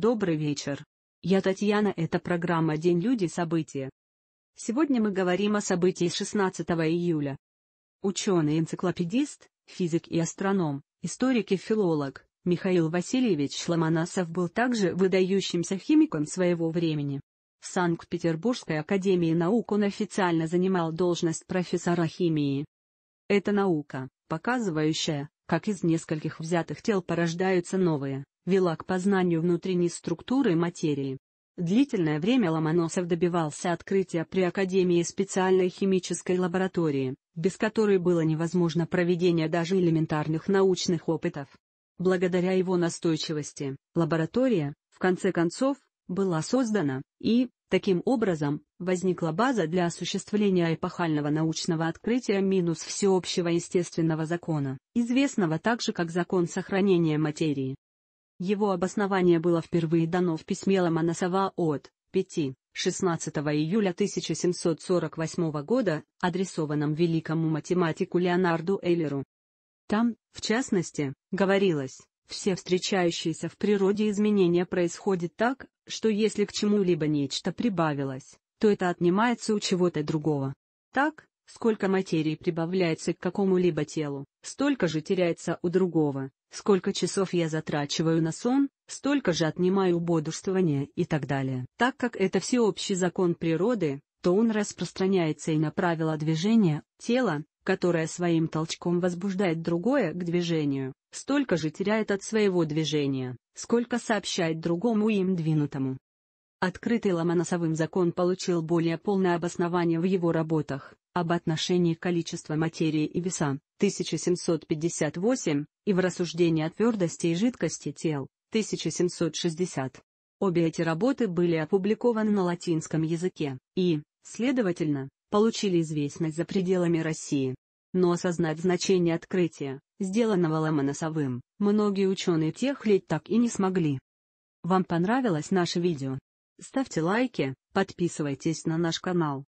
Добрый вечер. Я Татьяна, это программа «День люди. События». Сегодня мы говорим о событии 16 июля. Ученый-энциклопедист, физик и астроном, историк и филолог, Михаил Васильевич Ломонасов был также выдающимся химиком своего времени. В Санкт-Петербургской академии наук он официально занимал должность профессора химии. Это наука, показывающая, как из нескольких взятых тел порождаются новые, вела к познанию внутренней структуры материи. Длительное время Ломоносов добивался открытия при Академии специальной химической лаборатории, без которой было невозможно проведение даже элементарных научных опытов. Благодаря его настойчивости, лаборатория, в конце концов, была создана, и, таким образом, возникла база для осуществления эпохального научного открытия минус всеобщего естественного закона, известного также как закон сохранения материи. Его обоснование было впервые дано в письме Ломоносова от 5. 16 июля 1748 года, адресованном великому математику Леонарду Эйлеру. Там, в частности, говорилось, все встречающиеся в природе изменения происходят так, что если к чему-либо нечто прибавилось, то это отнимается у чего-то другого. Так, Сколько материи прибавляется к какому-либо телу, столько же теряется у другого. Сколько часов я затрачиваю на сон, столько же отнимаю у бодрствования и так далее. Так как это всеобщий закон природы, то он распространяется и на правила движения тела, которое своим толчком возбуждает другое к движению, столько же теряет от своего движения, сколько сообщает другому им двинутому. Открытый ломоносовым закон получил более полное обоснование в его работах, об отношении количества материи и веса, 1758, и в рассуждении о твердости и жидкости тел, 1760. Обе эти работы были опубликованы на латинском языке, и, следовательно, получили известность за пределами России. Но осознать значение открытия, сделанного Ломоносовым, многие ученые тех лет так и не смогли. Вам понравилось наше видео? Ставьте лайки, подписывайтесь на наш канал.